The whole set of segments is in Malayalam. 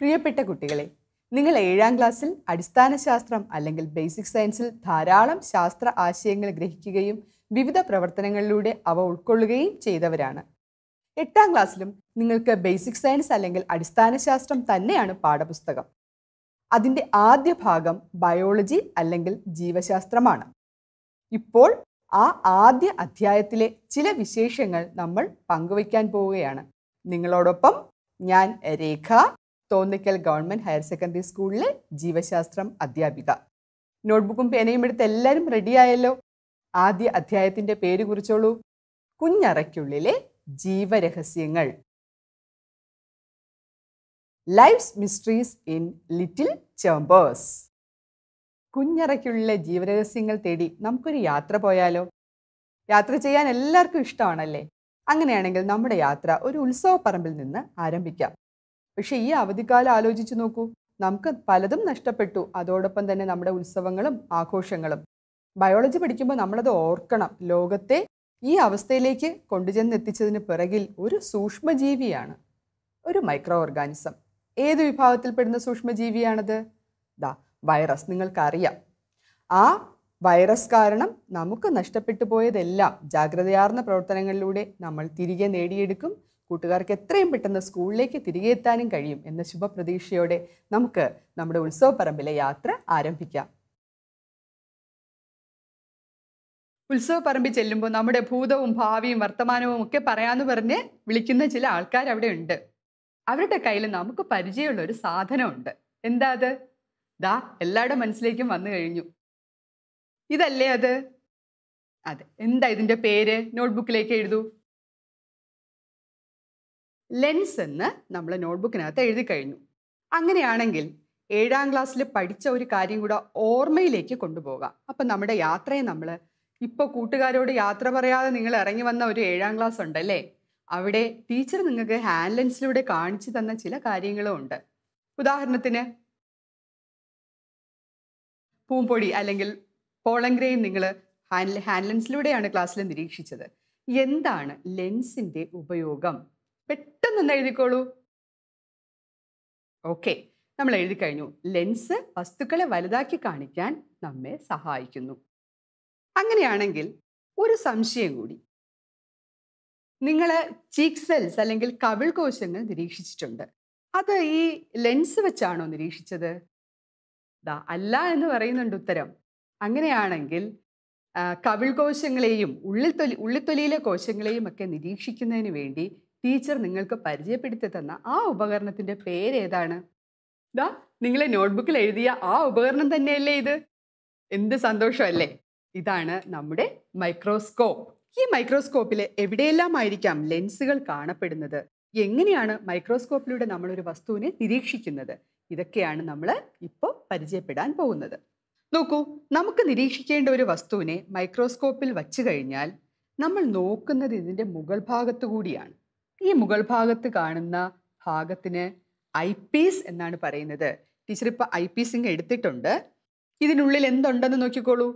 പ്രിയപ്പെട്ട കുട്ടികളെ നിങ്ങൾ ഏഴാം ക്ലാസ്സിൽ അടിസ്ഥാന ശാസ്ത്രം അല്ലെങ്കിൽ ബേസിക് സയൻസിൽ ധാരാളം ശാസ്ത്ര ആശയങ്ങൾ ഗ്രഹിക്കുകയും വിവിധ പ്രവർത്തനങ്ങളിലൂടെ അവ ഉൾക്കൊള്ളുകയും ചെയ്തവരാണ് എട്ടാം ക്ലാസ്സിലും നിങ്ങൾക്ക് ബേസിക് സയൻസ് അല്ലെങ്കിൽ അടിസ്ഥാന ശാസ്ത്രം തന്നെയാണ് പാഠപുസ്തകം അതിൻ്റെ ആദ്യ ഭാഗം ബയോളജി അല്ലെങ്കിൽ ജീവശാസ്ത്രമാണ് ഇപ്പോൾ ആ ആദ്യ അധ്യായത്തിലെ ചില വിശേഷങ്ങൾ നമ്മൾ പങ്കുവയ്ക്കാൻ പോവുകയാണ് നിങ്ങളോടൊപ്പം ഞാൻ Rekha Thonnakkal government higher secondary സ്കൂളിലെ ജീവശാസ്ത്രം അധ്യാപിക നോട്ട്ബുക്കും പേനയും എടുത്ത് എല്ലാവരും റെഡിയായല്ലോ ആദ്യ അധ്യായത്തിൻ്റെ പേര് കുറിച്ചോളൂ കുഞ്ഞറയ്ക്കുള്ളിലെ ജീവരഹസ്യങ്ങൾ life's mysteries in little chambers കുഞ്ഞറയ്ക്കുള്ളിലെ ജീവരഹസ്യങ്ങൾ തേടി നമുക്കൊരു യാത്ര പോയാലോ യാത്ര ചെയ്യാൻ എല്ലാവർക്കും ഇഷ്ടമാണല്ലേ അങ്ങനെയാണെങ്കിൽ നമ്മുടെ യാത്ര ഒരു ഉത്സവപ്പറമ്പിൽ നിന്ന് ആരംഭിക്കാം പക്ഷെ ഈ അവധിക്കാലം ആലോചിച്ച് നോക്കൂ നമുക്ക് പലതും നഷ്ടപ്പെട്ടു അതോടൊപ്പം തന്നെ നമ്മുടെ ഉത്സവങ്ങളും ആഘോഷങ്ങളും ബയോളജി പഠിക്കുമ്പോൾ നമ്മളത് ഓർക്കണം ലോകത്തെ ഈ അവസ്ഥയിലേക്ക് കൊണ്ടുചെന്നെത്തിച്ചതിന് പിറകിൽ ഒരു സൂക്ഷ്മജീവിയാണ് ഒരു മൈക്രോ ഓർഗാനിസം ഏത് വിഭാഗത്തിൽപ്പെടുന്ന സൂക്ഷ്മജീവിയാണത് ദാ വൈറസ് നിങ്ങൾക്കറിയാം ആ വൈറസ് കാരണം നമുക്ക് നഷ്ടപ്പെട്ടു പോയതെല്ലാം ജാഗ്രതയാർന്ന പ്രവർത്തനങ്ങളിലൂടെ നമ്മൾ തിരികെ നേടിയെടുക്കും കൂട്ടുകാർക്ക് എത്രയും പെട്ടെന്ന് സ്കൂളിലേക്ക് തിരികെ എത്താനും കഴിയും എന്ന ശുഭപ്രതീക്ഷയോടെ നമുക്ക് നമ്മുടെ ഉത്സവപ്പറമ്പിലെ യാത്ര ആരംഭിക്കാം ഉത്സവപ്പറമ്പിൽ ചെല്ലുമ്പോൾ നമ്മുടെ ഭൂതവും ഭാവിയും വർത്തമാനവും ഒക്കെ പറയാമെന്ന് പറഞ്ഞ് വിളിക്കുന്ന ചില ആൾക്കാർ അവിടെ ഉണ്ട് അവരുടെ കയ്യിൽ നമുക്ക് പരിചയമുള്ള ഒരു സാധനമുണ്ട് എന്താ അത് ദാ എല്ലാവരുടെ മനസ്സിലേക്കും വന്നു കഴിഞ്ഞു ഇതല്ലേ അത് അതെ എന്താ ഇതിൻ്റെ പേര് നോട്ട്ബുക്കിലേക്ക് എഴുതൂ ലെൻസ് എന്ന് നമ്മൾ നോട്ട്ബുക്കിനകത്ത് എഴുതി കഴിഞ്ഞു അങ്ങനെയാണെങ്കിൽ ഏഴാം ക്ലാസ്സിൽ പഠിച്ച ഒരു കാര്യം കൂടെ ഓർമ്മയിലേക്ക് കൊണ്ടുപോകാം അപ്പം നമ്മുടെ യാത്രയെ നമ്മൾ ഇപ്പോൾ കൂട്ടുകാരോട് യാത്ര പറയാതെ നിങ്ങൾ ഇറങ്ങി വന്ന ഒരു ഏഴാം ക്ലാസ് ഉണ്ടല്ലേ അവിടെ ടീച്ചർ നിങ്ങൾക്ക് ഹാൻഡ് ലെൻസിലൂടെ കാണിച്ചു തന്ന ചില കാര്യങ്ങളും ഉണ്ട് ഉദാഹരണത്തിന് പൂമ്പൊടി അല്ലെങ്കിൽ പോളങ്കരയും നിങ്ങൾ ഹാൻഡ് ഹാൻഡ് ലെൻസിലൂടെയാണ് ക്ലാസ്സിൽ നിരീക്ഷിച്ചത് എന്താണ് ലെൻസിൻ്റെ ഉപയോഗം പെട്ടെന്ന് എഴുതിക്കോളൂ ഓക്കെ നമ്മൾ എഴുതി കഴിഞ്ഞു ലെൻസ് വസ്തുക്കളെ വലുതാക്കി കാണിക്കാൻ നമ്മെ സഹായിക്കുന്നു അങ്ങനെയാണെങ്കിൽ ഒരു സംശയം കൂടി നിങ്ങൾ ചീക്ക് സെൽസ് അല്ലെങ്കിൽ കവിൾ കോശങ്ങൾ നിരീക്ഷിച്ചിട്ടുണ്ട് അത് ഈ ലെൻസ് വെച്ചാണോ നിരീക്ഷിച്ചത് ദാ അല്ല എന്ന് പറയുന്നുണ്ട് ഉത്തരം അങ്ങനെയാണെങ്കിൽ കവിൾ കോശങ്ങളെയും ഉള്ളിത്തൊലി ഉള്ളിത്തൊലിയിലെ കോശങ്ങളെയും ഒക്കെ നിരീക്ഷിക്കുന്നതിന് വേണ്ടി ടീച്ചർ നിങ്ങൾക്ക് പരിചയപ്പെടുത്തി തന്ന ആ ഉപകരണത്തിന്റെ ഏതാണ് ദാ നിങ്ങളെ നോട്ട്ബുക്കിൽ എഴുതിയ ആ ഉപകരണം തന്നെയല്ലേ ഇത് എന്ത് സന്തോഷമല്ലേ ഇതാണ് നമ്മുടെ മൈക്രോസ്കോപ്പ് ഈ മൈക്രോസ്കോപ്പിൽ ആയിരിക്കാം ലെൻസുകൾ കാണപ്പെടുന്നത് എങ്ങനെയാണ് മൈക്രോസ്കോപ്പിലൂടെ നമ്മൾ ഒരു വസ്തുവിനെ നിരീക്ഷിക്കുന്നത് ഇതൊക്കെയാണ് നമ്മൾ ഇപ്പോൾ പരിചയപ്പെടാൻ പോകുന്നത് നോക്കൂ നമുക്ക് നിരീക്ഷിക്കേണ്ട ഒരു വസ്തുവിനെ മൈക്രോസ്കോപ്പിൽ വച്ചു കഴിഞ്ഞാൽ നമ്മൾ നോക്കുന്നത് ഇതിൻ്റെ മുകൾ ഭാഗത്തു കൂടിയാണ് ഈ മുകൾ ഭാഗത്ത് കാണുന്ന ഭാഗത്തിന് ഐ പീസ് എന്നാണ് പറയുന്നത് ടീച്ചർ ഇപ്പോൾ ഐ പീസ് ഇങ്ങ് എടുത്തിട്ടുണ്ട് ഇതിനുള്ളിൽ എന്തുണ്ടെന്ന് നോക്കിക്കോളൂ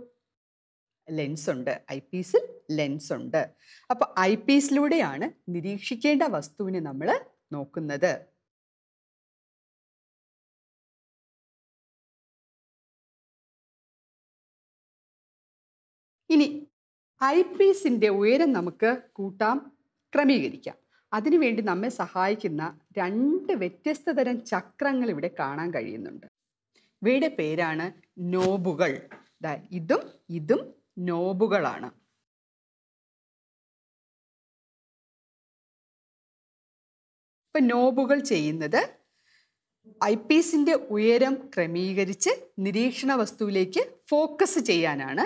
ലെൻസ് ഉണ്ട് ഐ പീസിൽ ലെൻസ് ഉണ്ട് അപ്പോൾ ഐ പീസിലൂടെയാണ് നിരീക്ഷിക്കേണ്ട വസ്തുവിനെ നമ്മൾ നോക്കുന്നത് ഇനി ഐ പീസിൻ്റെ ഉയരം നമുക്ക് കൂട്ടാം ക്രമീകരിക്കാം അതിനുവേണ്ടി നമ്മെ സഹായിക്കുന്ന രണ്ട് വ്യത്യസ്ത തരം ചക്രങ്ങൾ ഇവിടെ കാണാൻ കഴിയുന്നുണ്ട് ഇവയുടെ പേരാണ് നോബുകൾ ഇതും ഇതും നോബുകളാണ് ഇപ്പൊ നോബുകൾ ചെയ്യുന്നത് ഐ പീസിൻ്റെ ഉയരം ക്രമീകരിച്ച് നിരീക്ഷണ വസ്തുവിലേക്ക് ഫോക്കസ് ചെയ്യാനാണ്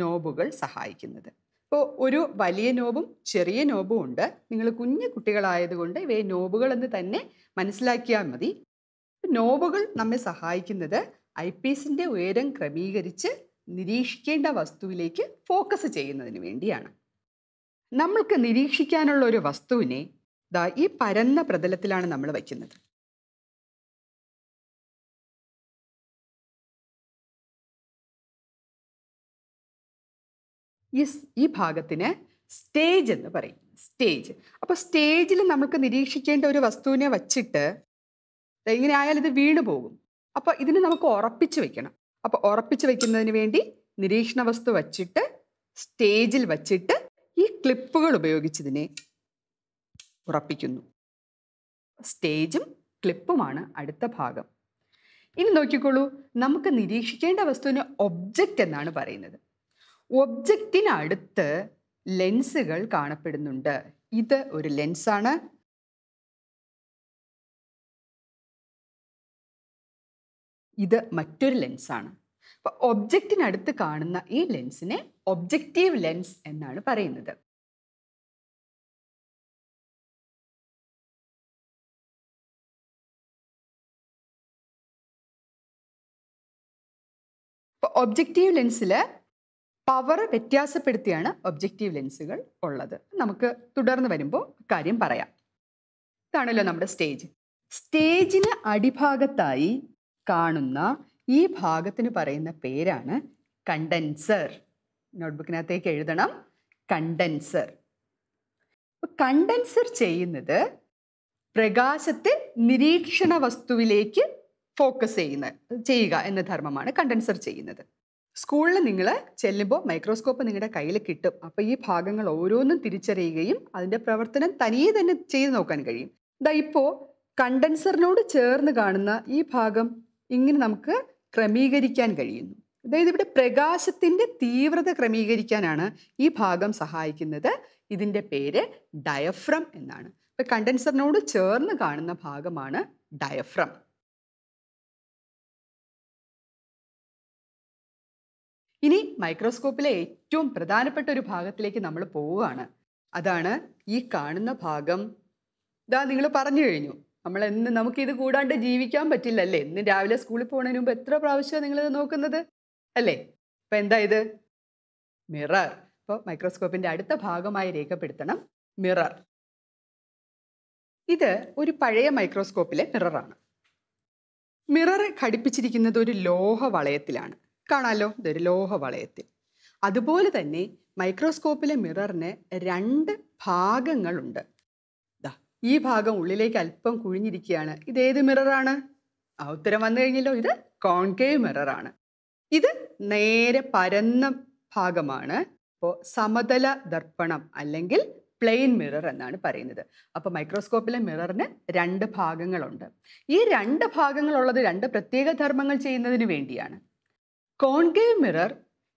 നോബുകൾ സഹായിക്കുന്നത് ഇപ്പോൾ ഒരു വലിയ നോബും ചെറിയ നോബും ഉണ്ട് നിങ്ങൾ കുഞ്ഞു കുട്ടികളായതുകൊണ്ട് ഇവയെ നോബുകൾ എന്ന് തന്നെ മനസ്സിലാക്കിയാൽ മതി നോബുകൾ നമ്മെ സഹായിക്കുന്നത് ഐ പീസിൻ്റെ ഉയരം ക്രമീകരിച്ച് നിരീക്ഷിക്കേണ്ട വസ്തുവിലേക്ക് ഫോക്കസ് ചെയ്യുന്നതിന് വേണ്ടിയാണ് നമ്മൾക്ക് നിരീക്ഷിക്കാനുള്ള ഒരു വസ്തുവിനെ ഈ പരന്ന പ്രതലത്തിലാണ് നമ്മൾ വയ്ക്കുന്നത് ഈ ഈ ഭാഗത്തിന് സ്റ്റേജ് എന്ന് പറയും സ്റ്റേജ് അപ്പോൾ സ്റ്റേജിൽ നമുക്ക് നിരീക്ഷിക്കേണ്ട ഒരു വസ്തുവിനെ വച്ചിട്ട് ഇങ്ങനെ ആയാലും ഇത് വീണു പോകും അപ്പോൾ ഇതിനെ നമുക്ക് ഉറപ്പിച്ച് വെക്കണം അപ്പോൾ ഉറപ്പിച്ച് വെക്കുന്നതിന് വേണ്ടി നിരീക്ഷണ വസ്തു വച്ചിട്ട് സ്റ്റേജിൽ വച്ചിട്ട് ഈ ക്ലിപ്പുകൾ ഉപയോഗിച്ചതിനെ ഉറപ്പിക്കുന്നു സ്റ്റേജും ക്ലിപ്പുമാണ് അടുത്ത ഭാഗം ഇനി നോക്കിക്കോളൂ നമുക്ക് നിരീക്ഷിക്കേണ്ട വസ്തുവിനെ ഒബ്ജക്റ്റ് എന്നാണ് പറയുന്നത് ഒബ്ജക്റ്റിനടുത്ത് ലെൻസുകൾ കാണപ്പെടുന്നുണ്ട് ഇത് ഒരു ലെൻസാണ് ഇത് മറ്റൊരു ലെൻസാണ് അപ്പോൾ ഒബ്ജക്റ്റിനടുത്ത് കാണുന്ന ഈ ലെൻസിനെ ഒബ്ജക്റ്റീവ് ലെൻസ് എന്നാണ് പറയുന്നത് ഒബ്ജക്റ്റീവ് ലെൻസിൽ പവർ വ്യത്യാസപ്പെടുത്തിയാണ് ഒബ്ജക്റ്റീവ് ലെൻസുകൾ ഉള്ളത് നമുക്ക് തുടർന്ന് വരുമ്പോൾ കാര്യം പറയാം ഇതാണല്ലോ നമ്മുടെ സ്റ്റേജ് സ്റ്റേജിന് അടിഭാഗത്തായി കാണുന്ന ഈ ഭാഗത്തിന് പറയുന്ന പേരാണ് കണ്ടൻസർ നോട്ട്ബുക്കിനകത്തേക്ക് എഴുതണം കണ്ടൻസർ കണ്ടൻസർ ചെയ്യുന്നത് പ്രകാശത്തെ നിരീക്ഷണ വസ്തുവിലേക്ക് ഫോക്കസ് ചെയ്യുന്ന ചെയ്യുക എന്ന ധർമ്മമാണ് കണ്ടൻസർ ചെയ്യുന്നത് സ്കൂളിൽ നിങ്ങൾ ചെല്ലുമ്പോൾ മൈക്രോസ്കോപ്പ് നിങ്ങളുടെ കയ്യിൽ കിട്ടും അപ്പോൾ ഈ ഭാഗങ്ങൾ ഓരോന്നും തിരിച്ചറിയുകയും അതിൻ്റെ പ്രവർത്തനം തനിയെ തന്നെ ചെയ്തു നോക്കാൻ കഴിയും ഇതാ ഇപ്പോൾ കണ്ടൻസറിനോട് ചേർന്ന് കാണുന്ന ഈ ഭാഗം ഇങ്ങനെ നമുക്ക് ക്രമീകരിക്കാൻ കഴിയുന്നു അതായത് ഇവിടെ പ്രകാശത്തിൻ്റെ തീവ്രത ക്രമീകരിക്കാനാണ് ഈ ഭാഗം സഹായിക്കുന്നത് ഇതിൻ്റെ പേര് ഡയഫ്രം എന്നാണ് ഇപ്പം കണ്ടൻസറിനോട് ചേർന്ന് കാണുന്ന ഭാഗമാണ് ഡയഫ്രം ഇനി മൈക്രോസ്കോപ്പിലെ ഏറ്റവും പ്രധാനപ്പെട്ട ഒരു ഭാഗത്തിലേക്ക് നമ്മൾ പോവുകയാണ് അതാണ് ഈ കാണുന്ന ഭാഗം ഇതാ നിങ്ങൾ പറഞ്ഞു കഴിഞ്ഞു നമ്മൾ എന്ന് നമുക്ക് ഇത് കൂടാണ്ട് ജീവിക്കാൻ പറ്റില്ലല്ലേ ഇന്ന് രാവിലെ സ്കൂളിൽ പോകുന്നതിന് മുമ്പ് എത്ര പ്രാവശ്യമാണ് നിങ്ങളിത് നോക്കുന്നത് അല്ലേ അപ്പം എന്താ ഇത് മിറർ അപ്പോൾ മൈക്രോസ്കോപ്പിൻ്റെ അടുത്ത ഭാഗമായി രേഖപ്പെടുത്തണം മിറർ ഇത് ഒരു പഴയ മൈക്രോസ്കോപ്പിലെ മിററാണ് മിറർ ഘടിപ്പിച്ചിരിക്കുന്നത് ഒരു ലോഹ വളയത്തിലാണ് കാണാമല്ലോ ഇതൊരു ലോഹ വളയത്തിൽ അതുപോലെ തന്നെ മൈക്രോസ്കോപ്പിലെ മിററിന് രണ്ട് ഭാഗങ്ങളുണ്ട് ഈ ഭാഗം ഉള്ളിലേക്ക് അല്പം കുഴിഞ്ഞിരിക്കുകയാണ് ഇത് ഏത് മിററാണ് ആ ഉത്തരം വന്നു കഴിഞ്ഞല്ലോ ഇത് കോൺകേവ് മിററാണ് ഇത് നേരെ പരന്ന ഭാഗമാണ് ഇപ്പോൾ സമതല ദർപ്പണം അല്ലെങ്കിൽ പ്ലെയിൻ മിറർ എന്നാണ് പറയുന്നത് അപ്പോൾ മൈക്രോസ്കോപ്പിലെ മിററിന് രണ്ട് ഭാഗങ്ങളുണ്ട് ഈ രണ്ട് ഭാഗങ്ങളുള്ളത് രണ്ട് പ്രത്യേക ധർമ്മങ്ങൾ ചെയ്യുന്നതിന് വേണ്ടിയാണ് കോൺകേവ് മിറർ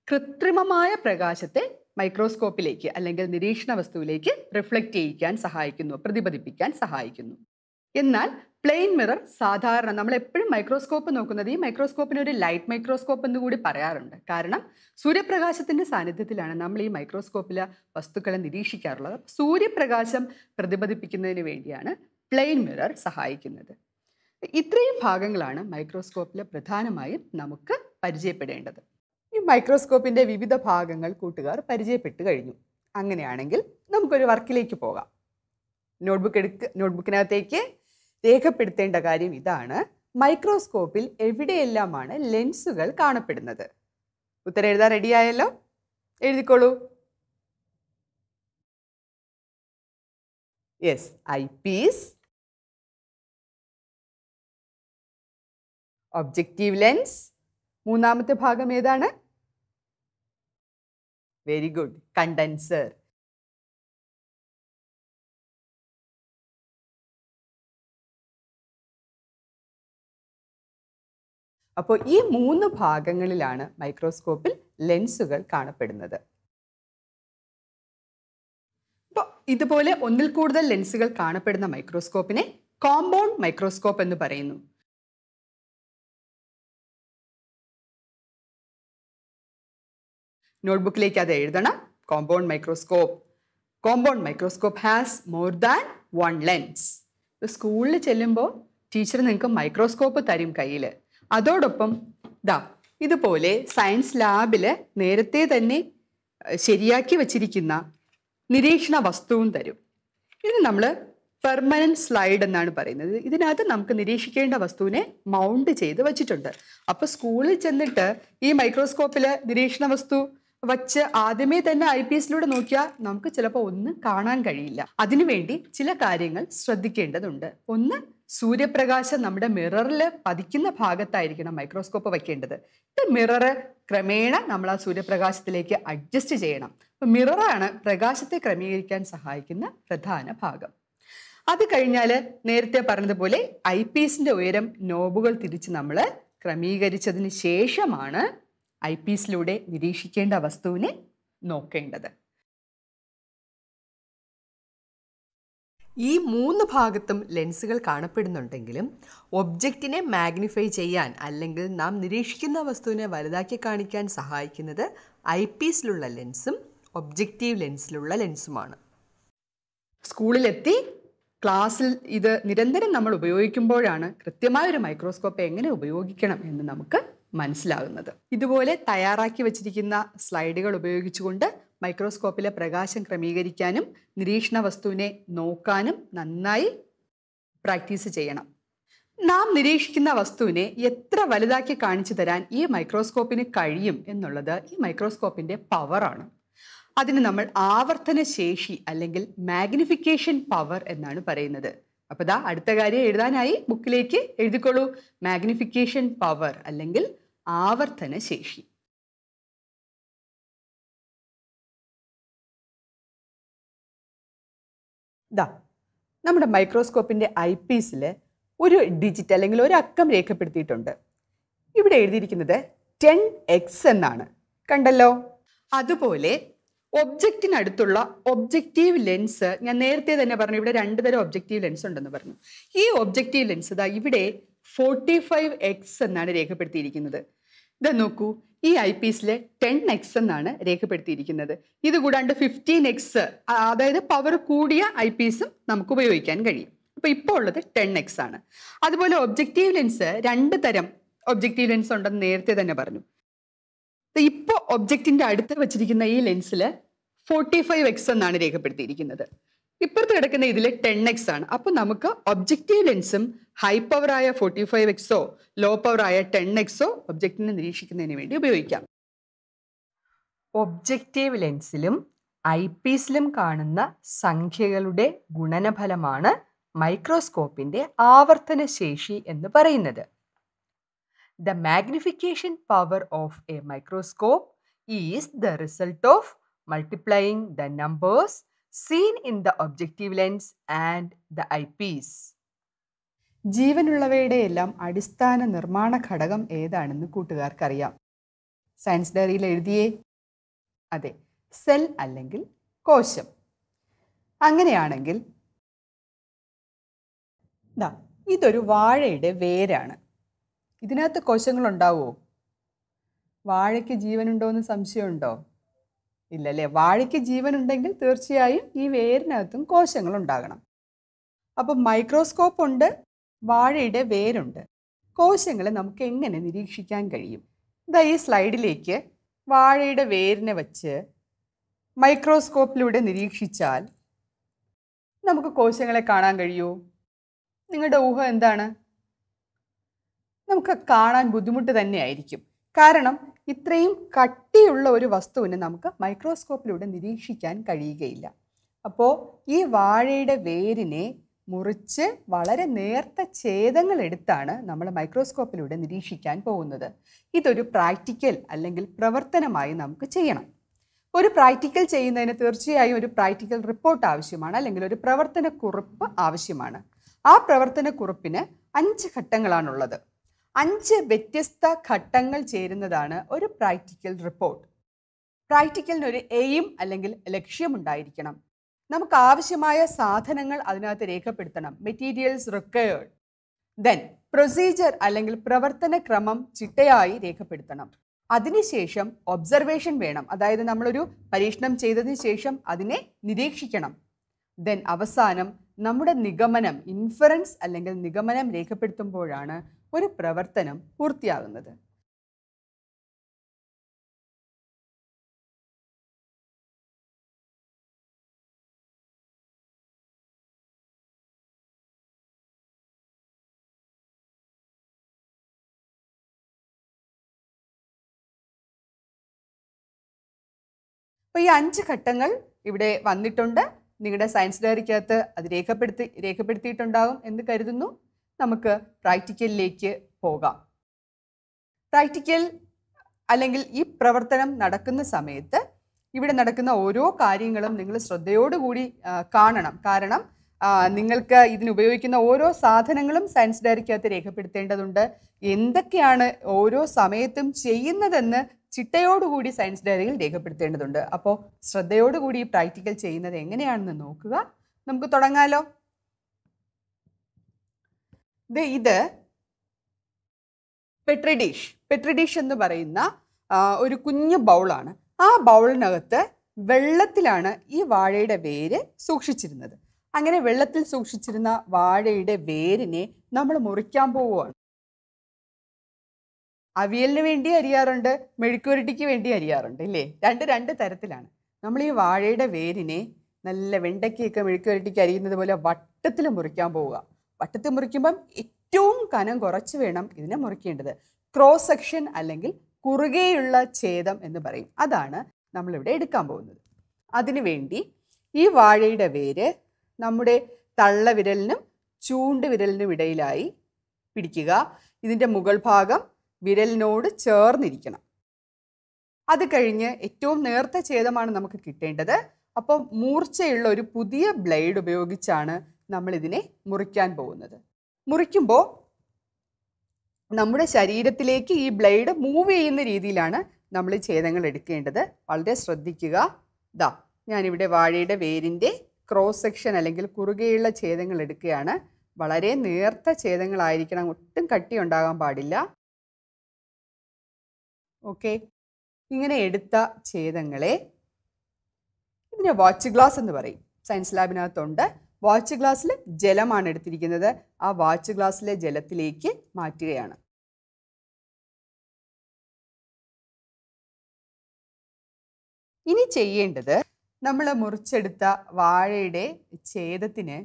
കൃത്രിമമായ പ്രകാശത്തെ മൈക്രോസ്കോപ്പിലേക്ക് അല്ലെങ്കിൽ നിരീക്ഷണ വസ്തുവിലേക്ക് റിഫ്ലക്റ്റ് ചെയ്യിക്കാൻ സഹായിക്കുന്നു പ്രതിപതിപ്പിക്കാൻ സഹായിക്കുന്നു എന്നാൽ പ്ലെയിൻ മിറർ സാധാരണ നമ്മൾ എപ്പോഴും മൈക്രോസ്കോപ്പ് നോക്കുന്നത് ഈ മൈക്രോസ്കോപ്പിന് ഒരു ലൈറ്റ് മൈക്രോസ്കോപ്പ് എന്ന് കൂടി പറയാറുണ്ട് കാരണം സൂര്യപ്രകാശത്തിന്റെ സാന്നിധ്യത്തിലാണ് നമ്മൾ ഈ മൈക്രോസ്കോപ്പിലെ വസ്തുക്കളെ നിരീക്ഷിക്കാറുള്ളത് സൂര്യപ്രകാശം പ്രതിപതിപ്പിക്കുന്നതിന് വേണ്ടിയാണ് പ്ലെയിൻ മിറർ സഹായിക്കുന്നത് ഇത്രയും ഭാഗങ്ങളാണ് മൈക്രോസ്കോപ്പിലെ പ്രധാനമായും നമുക്ക് പരിചയപ്പെടേണ്ടത് ഈ മൈക്രോസ്കോപ്പിൻ്റെ വിവിധ ഭാഗങ്ങൾ കൂട്ടുകാർ പരിചയപ്പെട്ട് കഴിഞ്ഞു അങ്ങനെയാണെങ്കിൽ നമുക്കൊരു വർക്കിലേക്ക് പോകാം നോട്ട്ബുക്ക് എടുക്ക നോട്ട്ബുക്കിനകത്തേക്ക് രേഖപ്പെടുത്തേണ്ട കാര്യം ഇതാണ് മൈക്രോസ്കോപ്പിൽ എവിടെയെല്ലാമാണ് ലെൻസുകൾ കാണപ്പെടുന്നത് ഉത്തരം എഴുതാൻ റെഡിയായല്ലോ എഴുതിക്കോളൂ yes eyepiece objective lens മൂന്നാമത്തെ ഭാഗം ഏതാണ് വെരി ഗുഡ് കണ്ടൻസർ അപ്പോൾ ഈ മൂന്ന് ഭാഗങ്ങളിലാണ് മൈക്രോസ്കോപ്പിൽ ലെൻസുകൾ കാണപ്പെടുന്നത് അപ്പോൾ ഇതുപോലെ ഒന്നിൽ കൂടുതൽ ലെൻസുകൾ കാണപ്പെടുന്ന മൈക്രോസ്കോപ്പിനെ കോമ്പൗണ്ട് മൈക്രോസ്കോപ്പ് എന്ന് പറയുന്നു നോട്ട്ബുക്കിലേക്ക് അത് എഴുതണം compound microscope compound microscope has more than one lens സ്കൂളിൽ ചെല്ലുമ്പോൾ ടീച്ചർ നിങ്ങൾക്ക് മൈക്രോസ്കോപ്പ് തരും കയ്യിൽ അതോടൊപ്പം ദാ ഇതുപോലെ സയൻസ് ലാബിൽ നേരത്തെ തന്നെ ശരിയാക്കി വച്ചിരിക്കുന്ന നിരീക്ഷണ വസ്തുവും തരും ഇത് നമ്മൾ പെർമനൻറ്റ് സ്ലൈഡ് എന്നാണ് പറയുന്നത് ഇതിനകത്ത് നമുക്ക് നിരീക്ഷിക്കേണ്ട വസ്തുവിനെ മൗണ്ട് ചെയ്ത് വച്ചിട്ടുണ്ട് അപ്പോൾ സ്കൂളിൽ ചെന്നിട്ട് ഈ മൈക്രോസ്കോപ്പിൽ നിരീക്ഷണ വസ്തു വച്ച് ആദ്യമേ തന്നെ ഐ പി എസിലൂടെ നോക്കിയാൽ നമുക്ക് ചിലപ്പോൾ ഒന്നും കാണാൻ കഴിയില്ല അതിനുവേണ്ടി ചില കാര്യങ്ങൾ ശ്രദ്ധിക്കേണ്ടതുണ്ട് ഒന്ന് സൂര്യപ്രകാശം നമ്മുടെ മിററിൽ പതിക്കുന്ന ഭാഗത്തായിരിക്കണം മൈക്രോസ്കോപ്പ് വയ്ക്കേണ്ടത് ഇത് മിറർ ക്രമേണ നമ്മൾ ആ സൂര്യപ്രകാശത്തിലേക്ക് അഡ്ജസ്റ്റ് ചെയ്യണം അപ്പം മിററാണ് പ്രകാശത്തെ ക്രമീകരിക്കാൻ സഹായിക്കുന്ന പ്രധാന ഭാഗം അത് കഴിഞ്ഞാൽ നേരത്തെ പറഞ്ഞതുപോലെ ഐ പി എസിൻ്റെ ഉയരം നോബുകൾ തിരിച്ച് നമ്മൾ ക്രമീകരിച്ചതിന് ശേഷമാണ് ഐ പീസിലൂടെ നിരീക്ഷിക്കേണ്ട വസ്തുവിനെ നോക്കേണ്ടത് ഈ മൂന്ന് ഭാഗത്തും ലെൻസുകൾ കാണപ്പെടുന്നുണ്ടെങ്കിലും ഒബ്ജക്റ്റിനെ മാഗ്നിഫൈ ചെയ്യാൻ അല്ലെങ്കിൽ നാം നിരീക്ഷിക്കുന്ന വസ്തുവിനെ വലുതാക്കി കാണിക്കാൻ സഹായിക്കുന്നത് ഐ പീസിലുള്ള ലെൻസും ഒബ്ജക്റ്റീവ് ലെൻസിലുള്ള ലെൻസുമാണ് സ്കൂളിലെത്തി ക്ലാസ്സിൽ ഇത് നിരന്തരം നമ്മൾ ഉപയോഗിക്കുമ്പോഴാണ് ഒരു മൈക്രോസ്കോപ്പ് എങ്ങനെ ഉപയോഗിക്കണം എന്ന് നമുക്ക് മനസ്സിലാകുന്നത് ഇതുപോലെ തയ്യാറാക്കി വച്ചിരിക്കുന്ന സ്ലൈഡുകൾ ഉപയോഗിച്ചുകൊണ്ട് മൈക്രോസ്കോപ്പിലെ പ്രകാശം ക്രമീകരിക്കാനും നിരീക്ഷണ വസ്തുവിനെ നോക്കാനും നന്നായി പ്രാക്ടീസ് ചെയ്യണം നാം നിരീക്ഷിക്കുന്ന വസ്തുവിനെ എത്ര വലുതാക്കി കാണിച്ചു തരാൻ ഈ മൈക്രോസ്കോപ്പിന് കഴിയും എന്നുള്ളത് ഈ മൈക്രോസ്കോപ്പിന്റെ പവറാണ് അതിന് നമ്മൾ ആവർത്തന ശേഷി അല്ലെങ്കിൽ മാഗ്നിഫിക്കേഷൻ പവർ എന്നാണ് പറയുന്നത് അപ്പോൾ ദാ അടുത്ത കാര്യം എഴുതാനായി ബുക്കിലേക്ക് എഴുതിക്കോളൂ മാഗ്നിഫിക്കേഷൻ പവർ അല്ലെങ്കിൽ ആവർത്തന ശേഷി ദാ നമ്മുടെ മൈക്രോസ്കോപ്പിന്റെ ഐ പീസിൽ ഒരു ഡിജിറ്റ് അല്ലെങ്കിൽ ഒരു അക്കം രേഖപ്പെടുത്തിയിട്ടുണ്ട് ഇവിടെ എഴുതിയിരിക്കുന്നത് ടെൻ എക്സ് എന്നാണ് കണ്ടല്ലോ അതുപോലെ ഒബ്ജക്റ്റിനടുത്തുള്ള ഒബ്ജക്റ്റീവ് ലെൻസ് ഞാൻ നേരത്തെ തന്നെ പറഞ്ഞു ഇവിടെ രണ്ട് തരം ഒബ്ജക്റ്റീവ് ലെൻസ് ഉണ്ടെന്ന് പറഞ്ഞു ഈ ഒബ്ജക്റ്റീവ് ലെൻസ് ഇതാ ഇവിടെ ഫോർട്ടി ഫൈവ് എക്സ് എന്നാണ് രേഖപ്പെടുത്തിയിരിക്കുന്നത് ഇതാ നോക്കൂ ഈ ഐ പീസിലെ ടെൻ എക്സ് എന്നാണ് രേഖപ്പെടുത്തിയിരിക്കുന്നത് ഇത് കൂടാണ്ട് ഫിഫ്റ്റീൻ എക്സ് അതായത് പവർ കൂടിയ ഐ പീസും നമുക്ക് ഉപയോഗിക്കാൻ കഴിയും അപ്പോൾ ഇപ്പോൾ ഉള്ളത് ടെൻ എക്സ് ആണ് അതുപോലെ ഒബ്ജക്റ്റീവ് ലെൻസ് രണ്ട് തരം ഒബ്ജക്റ്റീവ് ലെൻസ് ഉണ്ടെന്ന് നേരത്തെ തന്നെ പറഞ്ഞു ഇപ്പോൾ ഒബ്ജക്റ്റിൻ്റെ അടുത്ത് വെച്ചിരിക്കുന്ന ഈ ലെൻസിൽ ഫോർട്ടി ഫൈവ് എക്സ് എന്നാണ് രേഖപ്പെടുത്തിയിരിക്കുന്നത് ഇപ്പുറത്ത് കിടക്കുന്ന ഇതിൽ ടെൻ എക്സ് ആണ് അപ്പോൾ നമുക്ക് ഒബ്ജക്റ്റീവ് ലെൻസും ഹൈ പവറായ ഫോർട്ടി ഫൈവ് എക്സോ ലോ പവറായ ടെൻ എക്സോ ഒബ്ജക്റ്റിനെ നിരീക്ഷിക്കുന്നതിന് വേണ്ടി ഉപയോഗിക്കാം ഒബ്ജക്റ്റീവ് ലെൻസിലും ഐ പീസിലും കാണുന്ന സംഖ്യകളുടെ ഗുണനഫലമാണ് മൈക്രോസ്കോപ്പിന്റെ ആവർത്തന ശേഷി എന്ന് പറയുന്നത് The magnification power of a microscope is the result of multiplying the numbers seen in the objective lens and the eyepiece. ജീവനുള്ളവയുടെയെല്ലാം അടിസ്ഥാന നിർമ്മാണ ഘടകം ഏതാണെന്ന് കൂട്ടുകാർക്കറിയാം സയൻസ് ഡയറിയിൽ എഴുതിയേ അതെ സെൽ അല്ലെങ്കിൽ കോശം അങ്ങനെയാണെങ്കിൽ ഇതൊരു വാഴയുടെ വേരാണ് ഇതിനകത്ത് കോശങ്ങളുണ്ടാവുമോ വാഴയ്ക്ക് ജീവനുണ്ടോ എന്ന് സംശയമുണ്ടോ ഇല്ലല്ലേ വാഴയ്ക്ക് ജീവനുണ്ടെങ്കിൽ തീർച്ചയായും ഈ വേരിനകത്തും ഉണ്ടാകണം അപ്പം മൈക്രോസ്കോപ്പ് ഉണ്ട് വാഴയുടെ വേരുണ്ട് കോശങ്ങളെ നമുക്ക് എങ്ങനെ നിരീക്ഷിക്കാൻ കഴിയും ഇതാ ഈ സ്ലൈഡിലേക്ക് വാഴയുടെ വേരിനെ വച്ച് മൈക്രോസ്കോപ്പിലൂടെ നിരീക്ഷിച്ചാൽ നമുക്ക് കോശങ്ങളെ കാണാൻ കഴിയുമോ നിങ്ങളുടെ ഊഹം എന്താണ് നമുക്ക് കാണാൻ ബുദ്ധിമുട്ട് തന്നെയായിരിക്കും കാരണം ഇത്രയും കട്ടിയുള്ള ഒരു വസ്തുവിനെ നമുക്ക് മൈക്രോസ്കോപ്പിലൂടെ നിരീക്ഷിക്കാൻ കഴിയുകയില്ല അപ്പോൾ ഈ വാഴയുടെ വേരിനെ മുറിച്ച് വളരെ നേർത്ത ഛേദങ്ങൾ എടുത്താണ് നമ്മൾ മൈക്രോസ്കോപ്പിലൂടെ നിരീക്ഷിക്കാൻ പോകുന്നത് ഇതൊരു പ്രാക്ടിക്കൽ അല്ലെങ്കിൽ പ്രവർത്തനമായി നമുക്ക് ചെയ്യണം ഒരു പ്രാക്ടിക്കൽ ചെയ്യുന്നതിന് തീർച്ചയായും ഒരു പ്രാക്ടിക്കൽ റിപ്പോർട്ട് ആവശ്യമാണ് അല്ലെങ്കിൽ ഒരു പ്രവർത്തന കുറിപ്പ് ആവശ്യമാണ് ആ പ്രവർത്തന കുറിപ്പിന് അഞ്ച് ഘട്ടങ്ങളാണുള്ളത് അഞ്ച് വ്യത്യസ്ത ഘട്ടങ്ങൾ ചേരുന്നതാണ് ഒരു പ്രാക്ടിക്കൽ റിപ്പോർട്ട് പ്രാക്ടിക്കലിന് ഒരു എയിം അല്ലെങ്കിൽ ലക്ഷ്യമുണ്ടായിരിക്കണം നമുക്ക് ആവശ്യമായ സാധനങ്ങൾ അതിനകത്ത് രേഖപ്പെടുത്തണം മെറ്റീരിയൽസ് റിക്വയേർഡ് ദെൻ പ്രൊസീജിയർ അല്ലെങ്കിൽ പ്രവർത്തന ക്രമം ചിട്ടയായി രേഖപ്പെടുത്തണം അതിനുശേഷം ഒബ്സർവേഷൻ വേണം അതായത് നമ്മളൊരു പരീക്ഷണം ചെയ്തതിന് ശേഷം അതിനെ നിരീക്ഷിക്കണം ദെൻ അവസാനം നമ്മുടെ നിഗമനം ഇൻഫറൻസ് അല്ലെങ്കിൽ നിഗമനം രേഖപ്പെടുത്തുമ്പോഴാണ് ഒരു പ്രവർത്തനം പൂർത്തിയാകുന്നത് അപ്പൊ ഈ അഞ്ച് ഘട്ടങ്ങൾ ഇവിടെ വന്നിട്ടുണ്ട് നിങ്ങളുടെ സയൻസ് ഡയറിക്കകത്ത് അത് രേഖപ്പെടുത്തി രേഖപ്പെടുത്തിയിട്ടുണ്ടാകും എന്ന് കരുതുന്നു നമുക്ക് പ്രാക്ടിക്കലിലേക്ക് പോകാം പ്രാക്ടിക്കൽ അല്ലെങ്കിൽ ഈ പ്രവർത്തനം നടക്കുന്ന സമയത്ത് ഇവിടെ നടക്കുന്ന ഓരോ കാര്യങ്ങളും നിങ്ങൾ ശ്രദ്ധയോടുകൂടി കാണണം കാരണം നിങ്ങൾക്ക് ഇതിന് ഉപയോഗിക്കുന്ന ഓരോ സാധനങ്ങളും സയൻസ് ഡയറിക്കകത്ത് രേഖപ്പെടുത്തേണ്ടതുണ്ട് എന്തൊക്കെയാണ് ഓരോ സമയത്തും ചെയ്യുന്നതെന്ന് ചിട്ടയോടുകൂടി സയൻസ് ഡയറിയിൽ രേഖപ്പെടുത്തേണ്ടതുണ്ട് അപ്പോൾ ശ്രദ്ധയോടുകൂടി ഈ പ്രാക്ടിക്കൽ ചെയ്യുന്നത് എങ്ങനെയാണെന്ന് നോക്കുക നമുക്ക് തുടങ്ങാലോ ദേ ഇത് പെട്രിഡീഷ് പെട്രിഡീഷ് എന്ന് പറയുന്ന ഒരു കുഞ്ഞു ബൗളാണ് ആ ബൗളിനകത്ത് വെള്ളത്തിലാണ് ഈ വാഴയുടെ വേര് സൂക്ഷിച്ചിരുന്നത് അങ്ങനെ വെള്ളത്തിൽ സൂക്ഷിച്ചിരുന്ന വാഴയുടെ വേരിനെ നമ്മൾ മുറിക്കാൻ പോവുകയാണ് അവിയലിന് വേണ്ടി അരിയാറുണ്ട് മെഴുക്കുരുട്ടിക്ക് വേണ്ടി അരിയാറുണ്ട് ഇല്ലേ രണ്ട് രണ്ട് തരത്തിലാണ് നമ്മൾ ഈ വാഴയുടെ വേരിനെ നല്ല വെണ്ടയ്ക്കൊക്കെ മെഴുക്കുരുട്ടിക്ക് അരിയുന്നത് പോലെ വട്ടത്തിൽ മുറിക്കാൻ പോവുക വട്ടത്തിൽ മുറിക്കുമ്പം ഏറ്റവും കനം കുറച്ച് വേണം ഇതിനെ മുറിക്കേണ്ടത് ക്രോസ് സെക്ഷൻ അല്ലെങ്കിൽ കുറുകെയുള്ള ഛേദം എന്ന് പറയും അതാണ് നമ്മളിവിടെ എടുക്കാൻ പോകുന്നത് അതിനുവേണ്ടി ഈ വാഴയുടെ വേര് നമ്മുടെ തള്ള വിരലിനും ചൂണ്ട് വിരലിനും ഇടയിലായി പിടിക്കുക ഇതിൻ്റെ മുകൾ ഭാഗം വിരലിനോട് ചേർന്നിരിക്കണം അത് കഴിഞ്ഞ് ഏറ്റവും നേർത്ത ഛേദമാണ് നമുക്ക് കിട്ടേണ്ടത് അപ്പോൾ മൂർച്ചയുള്ള ഒരു പുതിയ ബ്ലേഡ് ഉപയോഗിച്ചാണ് നമ്മളിതിനെ മുറിക്കാൻ പോകുന്നത് മുറിക്കുമ്പോൾ നമ്മുടെ ശരീരത്തിലേക്ക് ഈ ബ്ലേഡ് മൂവ് ചെയ്യുന്ന രീതിയിലാണ് നമ്മൾ ഛേദങ്ങൾ എടുക്കേണ്ടത് വളരെ ശ്രദ്ധിക്കുക ഇതാ ഞാനിവിടെ വാഴയുടെ വേരിൻ്റെ ക്രോസ് സെക്ഷൻ അല്ലെങ്കിൽ കുറുകെയുള്ള ഛേദങ്ങൾ എടുക്കുകയാണ് വളരെ നേർത്ത ഛേദങ്ങളായിരിക്കണം ഒട്ടും കട്ടി ഉണ്ടാകാൻ പാടില്ല ഓക്കെ ഇങ്ങനെ എടുത്ത ഛേദങ്ങളെ ഇതിനെ വാച്ച് ഗ്ലാസ് എന്ന് പറയും സയൻസ് ലാബിനകത്തുണ്ട് വാച്ച് ഗ്ലാസ്സിൽ ജലമാണ് എടുത്തിരിക്കുന്നത് ആ വാച്ച് ഗ്ലാസ്സിലെ ജലത്തിലേക്ക് മാറ്റുകയാണ് ഇനി ചെയ്യേണ്ടത് നമ്മൾ മുറിച്ചെടുത്ത വാഴയുടെ ഛേദത്തിന്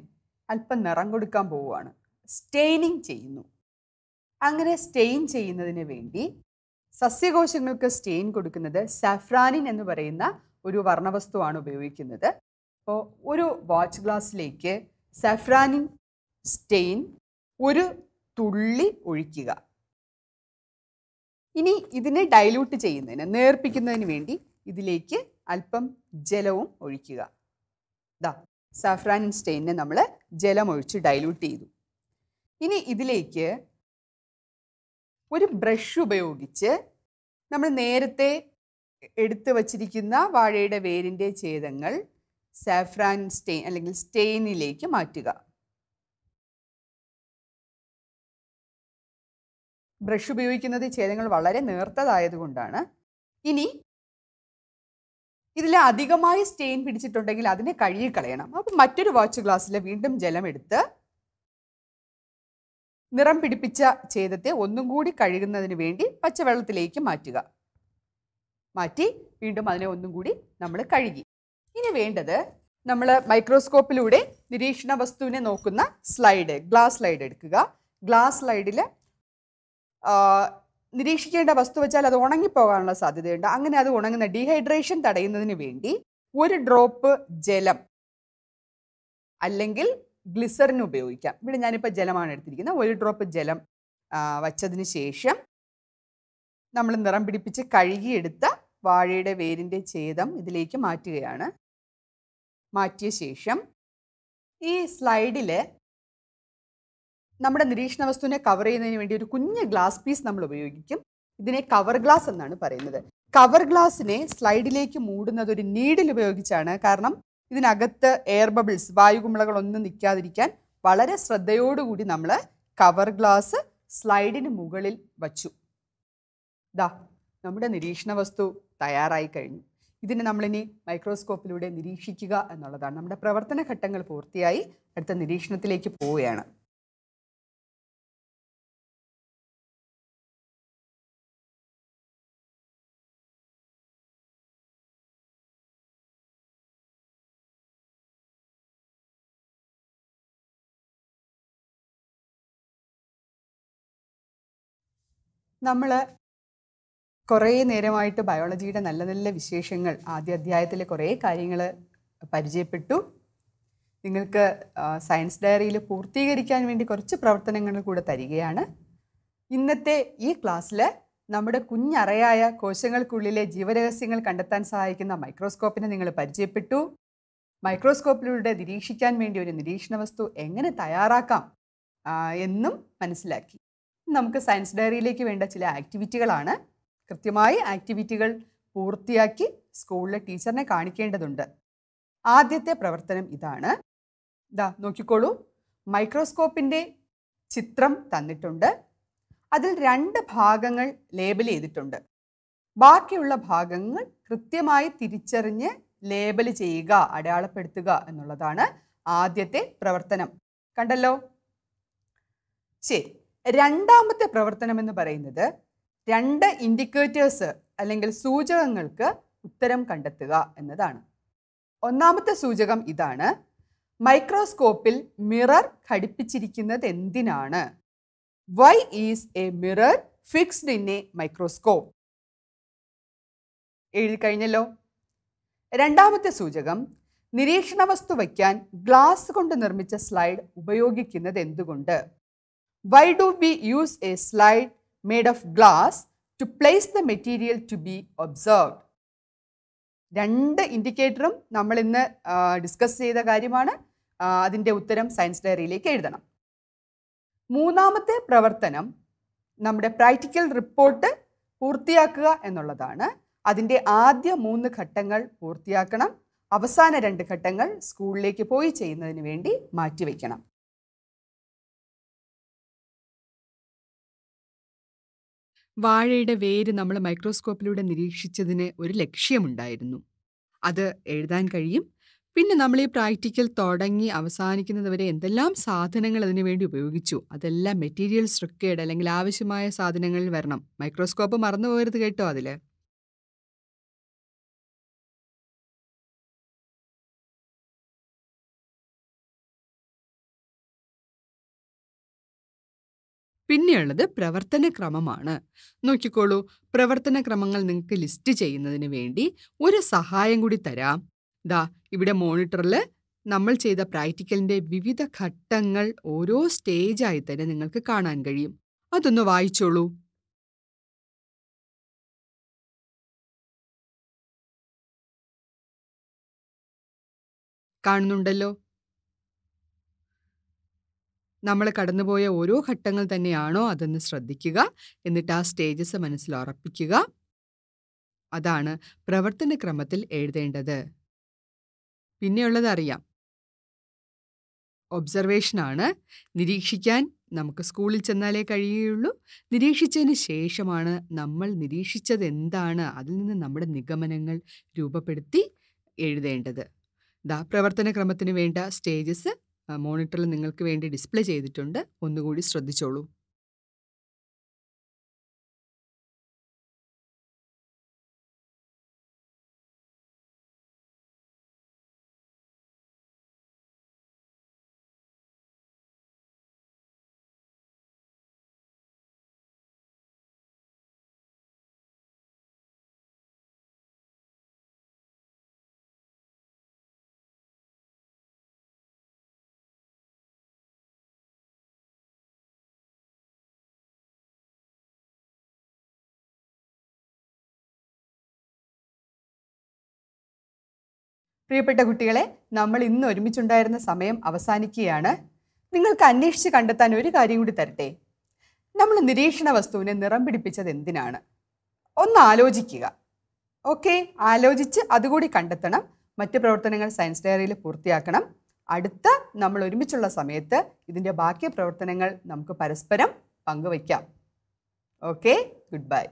അല്പം നിറം കൊടുക്കാൻ പോവുകയാണ് സ്റ്റെയിനിങ് ചെയ്യുന്നു അങ്ങനെ സ്റ്റെയിൻ ചെയ്യുന്നതിന് വേണ്ടി സസ്യകോശങ്ങൾക്ക് സ്റ്റെയിൻ കൊടുക്കുന്നത് സാഫ്രാനിൻ എന്ന് പറയുന്ന ഒരു വർണ്ണവസ്തുവാണ് ഉപയോഗിക്കുന്നത് അപ്പോൾ ഒരു വാച്ച് ഗ്ലാസ്സിലേക്ക് സഫ്രാനിൻ സ്റ്റെയിൻ ഒരു തുള്ളി ഒഴിക്കുക ഇനി ഇതിനെ ഡൈല്യൂട്ട് ചെയ്യുന്നതിന് നേർപ്പിക്കുന്നതിന് വേണ്ടി ഇതിലേക്ക് അല്പം ജലവും ഒഴിക്കുക ഇതാ സാഫ്രാനിൻ സ്റ്റെയിനെ നമ്മൾ ജലം ഒഴിച്ച് ഡൈല്യൂട്ട് ചെയ്തു ഇനി ഇതിലേക്ക് ഒരു ബ്രഷ് ഉപയോഗിച്ച് നമ്മൾ നേരത്തെ എടുത്തു വച്ചിരിക്കുന്ന വാഴയുടെ വേരിൻ്റെ ഛേദങ്ങൾ സാഫ്രാൻ സ്റ്റെയിൻ അല്ലെങ്കിൽ സ്റ്റെയിനിലേക്ക് മാറ്റുക ബ്രഷ് ഉപയോഗിക്കുന്നത് ഛേദങ്ങൾ വളരെ നേർത്തതായതുകൊണ്ടാണ് ഇനി ഇതിൽ അധികമായി സ്റ്റെയിൻ പിടിച്ചിട്ടുണ്ടെങ്കിൽ അതിനെ കഴുകിക്കളയണം അപ്പം മറ്റൊരു വാച്ച് ഗ്ലാസ്സിൽ വീണ്ടും ജലമെടുത്ത് നിറം പിടിപ്പിച്ച ഛേദത്തെ ഒന്നും കൂടി കഴുകുന്നതിന് വേണ്ടി പച്ചവെള്ളത്തിലേക്ക് മാറ്റുക മാറ്റി വീണ്ടും അതിനെ ഒന്നും കൂടി നമ്മൾ കഴുകി ഇനി വേണ്ടത് നമ്മൾ മൈക്രോസ്കോപ്പിലൂടെ നിരീക്ഷണ വസ്തുവിനെ നോക്കുന്ന സ്ലൈഡ് ഗ്ലാസ് സ്ലൈഡ് എടുക്കുക ഗ്ലാസ് സ്ലൈഡിൽ നിരീക്ഷിക്കേണ്ട വസ്തു വെച്ചാൽ അത് ഉണങ്ങിപ്പോകാനുള്ള സാധ്യതയുണ്ട് അങ്ങനെ അത് ഉണങ്ങുന്ന ഡീഹൈഡ്രേഷൻ തടയുന്നതിന് വേണ്ടി ഒരു ഡ്രോപ്പ് ജലം അല്ലെങ്കിൽ ഗ്ലിസറിൻ ഉപയോഗിക്കാം ഇവിടെ ഞാനിപ്പോൾ ജലമാണ് എടുത്തിരിക്കുന്നത് ഒരു ഡ്രോപ്പ് ജലം വച്ചതിന് ശേഷം നമ്മൾ നിറം പിടിപ്പിച്ച് കഴുകിയെടുത്ത വാഴയുടെ വേരിൻ്റെ ഛേദം ഇതിലേക്ക് മാറ്റുകയാണ് മാറ്റിയ ശേഷം ഈ സ്ലൈഡിൽ നമ്മുടെ നിരീക്ഷണ വസ്തുവിനെ കവർ ചെയ്യുന്നതിന് വേണ്ടി ഒരു കുഞ്ഞ് ഗ്ലാസ് പീസ് നമ്മൾ ഉപയോഗിക്കും ഇതിനെ കവർ ഗ്ലാസ് എന്നാണ് പറയുന്നത് കവർ ഗ്ലാസ്സിനെ സ്ലൈഡിലേക്ക് മൂടുന്നത് ഒരു നീഡിൽ ഉപയോഗിച്ചാണ് കാരണം ഇതിനകത്ത് എയർ ബബിൾസ് വായുകുമ്പളകളൊന്നും നിൽക്കാതിരിക്കാൻ വളരെ ശ്രദ്ധയോടുകൂടി നമ്മൾ കവർ ഗ്ലാസ് സ്ലൈഡിന് മുകളിൽ വച്ചു ദാ നമ്മുടെ നിരീക്ഷണ വസ്തു തയ്യാറായി കഴിഞ്ഞു ഇതിനെ നമ്മളിനി മൈക്രോസ്കോപ്പിലൂടെ നിരീക്ഷിക്കുക എന്നുള്ളതാണ് നമ്മുടെ പ്രവർത്തന ഘട്ടങ്ങൾ പൂർത്തിയായി അടുത്ത നിരീക്ഷണത്തിലേക്ക് പോവുകയാണ് നമ്മൾ കുറേ നേരമായിട്ട് ബയോളജിയുടെ നല്ല നല്ല വിശേഷങ്ങൾ ആദ്യ അധ്യായത്തിൽ കുറേ കാര്യങ്ങൾ പരിചയപ്പെട്ടു നിങ്ങൾക്ക് സയൻസ് ഡയറിയിൽ പൂർത്തീകരിക്കാൻ വേണ്ടി കുറച്ച് പ്രവർത്തനങ്ങൾ കൂടെ തരികയാണ് ഇന്നത്തെ ഈ ക്ലാസ്സിൽ നമ്മുടെ കുഞ്ഞറയായ കോശങ്ങൾക്കുള്ളിലെ ജീവരഹസ്യങ്ങൾ കണ്ടെത്താൻ സഹായിക്കുന്ന മൈക്രോസ്കോപ്പിനെ നിങ്ങൾ പരിചയപ്പെട്ടു മൈക്രോസ്കോപ്പിലൂടെ നിരീക്ഷിക്കാൻ വേണ്ടി ഒരു നിരീക്ഷണ വസ്തു എങ്ങനെ തയ്യാറാക്കാം എന്നും മനസ്സിലാക്കി നമുക്ക് സയൻസ് ഡയറിയിലേക്ക് വേണ്ട ചില ആക്ടിവിറ്റികളാണ് കൃത്യമായി ആക്ടിവിറ്റികൾ പൂർത്തിയാക്കി സ്കൂളിലെ ടീച്ചറിനെ കാണിക്കേണ്ടതുണ്ട് ആദ്യത്തെ പ്രവർത്തനം ഇതാണ് ഇതാ നോക്കിക്കോളൂ മൈക്രോസ്കോപ്പിൻ്റെ ചിത്രം തന്നിട്ടുണ്ട് അതിൽ രണ്ട് ഭാഗങ്ങൾ ലേബൽ ചെയ്തിട്ടുണ്ട് ബാക്കിയുള്ള ഭാഗങ്ങൾ കൃത്യമായി തിരിച്ചറിഞ്ഞ് ലേബൽ ചെയ്യുക അടയാളപ്പെടുത്തുക എന്നുള്ളതാണ് ആദ്യത്തെ പ്രവർത്തനം കണ്ടല്ലോ ശരി രണ്ടാമത്തെ പ്രവർത്തനം എന്ന് പറയുന്നത് രണ്ട് ഇൻഡിക്കേറ്റേഴ്സ് അല്ലെങ്കിൽ സൂചകങ്ങൾക്ക് ഉത്തരം കണ്ടെത്തുക എന്നതാണ് ഒന്നാമത്തെ സൂചകം ഇതാണ് മൈക്രോസ്കോപ്പിൽ മിറർ ഘടിപ്പിച്ചിരിക്കുന്നത് എന്തിനാണ് why is a mirror fixed in a microscope എഴുതി കഴിഞ്ഞല്ലോ രണ്ടാമത്തെ സൂചകം നിരീക്ഷണ വസ്തു വയ്ക്കാൻ ഗ്ലാസ് കൊണ്ട് നിർമ്മിച്ച സ്ലൈഡ് ഉപയോഗിക്കുന്നത് എന്തുകൊണ്ട് why do we use a slide made of glass to place the material to be observed. രണ്ട് ഇൻഡിക്കേറ്ററും നമ്മൾ ഇന്ന് ഡിസ്കസ് ചെയ്ത കാര്യമാണ് അതിൻ്റെ ഉത്തരം സയൻസ് ഡയറിയിലേക്ക് എഴുതണം മൂന്നാമത്തെ പ്രവർത്തനം നമ്മുടെ പ്രാക്ടിക്കൽ റിപ്പോർട്ട് പൂർത്തിയാക്കുക എന്നുള്ളതാണ് അതിൻ്റെ ആദ്യ മൂന്ന് ഘട്ടങ്ങൾ പൂർത്തിയാക്കണം അവസാന രണ്ട് ഘട്ടങ്ങൾ സ്കൂളിലേക്ക് പോയി ചെയ്യുന്നതിന് വേണ്ടി മാറ്റിവെക്കണം വാഴയുടെ വേര് നമ്മൾ മൈക്രോസ്കോപ്പിലൂടെ നിരീക്ഷിച്ചതിന് ഒരു ലക്ഷ്യമുണ്ടായിരുന്നു അത് എഴുതാൻ കഴിയും പിന്നെ നമ്മൾ ഈ പ്രാക്ടിക്കൽ തുടങ്ങി അവസാനിക്കുന്നതുവരെ എന്തെല്ലാം സാധനങ്ങൾ അതിനുവേണ്ടി ഉപയോഗിച്ചു അതെല്ലാം മെറ്റീരിയൽസ് റിക്കേഡ് അല്ലെങ്കിൽ ആവശ്യമായ സാധനങ്ങളിൽ വരണം മൈക്രോസ്കോപ്പ് മറന്നു പോകരുത് കേട്ടോ അതിൽ പിന്നെയുള്ളത് പ്രവർത്തന ക്രമമാണ് നോക്കിക്കോളൂ പ്രവർത്തന ക്രമങ്ങൾ നിങ്ങൾക്ക് ലിസ്റ്റ് ചെയ്യുന്നതിന് വേണ്ടി ഒരു സഹായം കൂടി തരാം ദാ ഇവിടെ മോണിറ്ററിൽ നമ്മൾ ചെയ്ത പ്രാക്ടിക്കലിൻ്റെ വിവിധ ഘട്ടങ്ങൾ ഓരോ സ്റ്റേജായി തന്നെ നിങ്ങൾക്ക് കാണാൻ കഴിയും അതൊന്ന് വായിച്ചോളൂ കാണുന്നുണ്ടല്ലോ നമ്മൾ കടന്നുപോയ ഓരോ ഘട്ടങ്ങൾ തന്നെയാണോ അതെന്ന് ശ്രദ്ധിക്കുക എന്നിട്ട് ആ സ്റ്റേജസ് മനസ്സിൽ ഉറപ്പിക്കുക അതാണ് പ്രവർത്തന ക്രമത്തിൽ എഴുതേണ്ടത് പിന്നെയുള്ളത് അറിയാം ഒബ്സർവേഷനാണ് നിരീക്ഷിക്കാൻ നമുക്ക് സ്കൂളിൽ ചെന്നാലേ കഴിയുകയുള്ളൂ നിരീക്ഷിച്ചതിന് ശേഷമാണ് നമ്മൾ നിരീക്ഷിച്ചത് എന്താണ് അതിൽ നിന്ന് നമ്മുടെ നിഗമനങ്ങൾ രൂപപ്പെടുത്തി എഴുതേണ്ടത് ദാ പ്രവർത്തന ക്രമത്തിന് വേണ്ട സ്റ്റേജസ് മോണിറ്ററിൽ നിങ്ങൾക്ക് വേണ്ടി ഡിസ്പ്ലേ ചെയ്തിട്ടുണ്ട് ഒന്നുകൂടി ശ്രദ്ധിച്ചോളൂ പ്രിയപ്പെട്ട കുട്ടികളെ നമ്മൾ ഇന്ന് ഒരുമിച്ചുണ്ടായിരുന്ന സമയം അവസാനിക്കുകയാണ് നിങ്ങൾക്ക് അന്വേഷിച്ച് കണ്ടെത്താൻ ഒരു കാര്യം കൂടി തരട്ടെ നമ്മൾ നിരീക്ഷണ വസ്തുവിനെ നിറം പിടിപ്പിച്ചത് എന്തിനാണ് ഒന്ന് ആലോചിക്കുക ഓക്കെ ആലോചിച്ച് അതുകൂടി കണ്ടെത്തണം മറ്റ് പ്രവർത്തനങ്ങൾ സയൻസ് ഡയറിയിൽ പൂർത്തിയാക്കണം അടുത്ത നമ്മൾ ഒരുമിച്ചുള്ള സമയത്ത് ഇതിൻ്റെ ബാക്കി പ്രവർത്തനങ്ങൾ നമുക്ക് പരസ്പരം പങ്കുവയ്ക്കാം ഓക്കെ ഗുഡ് ബൈ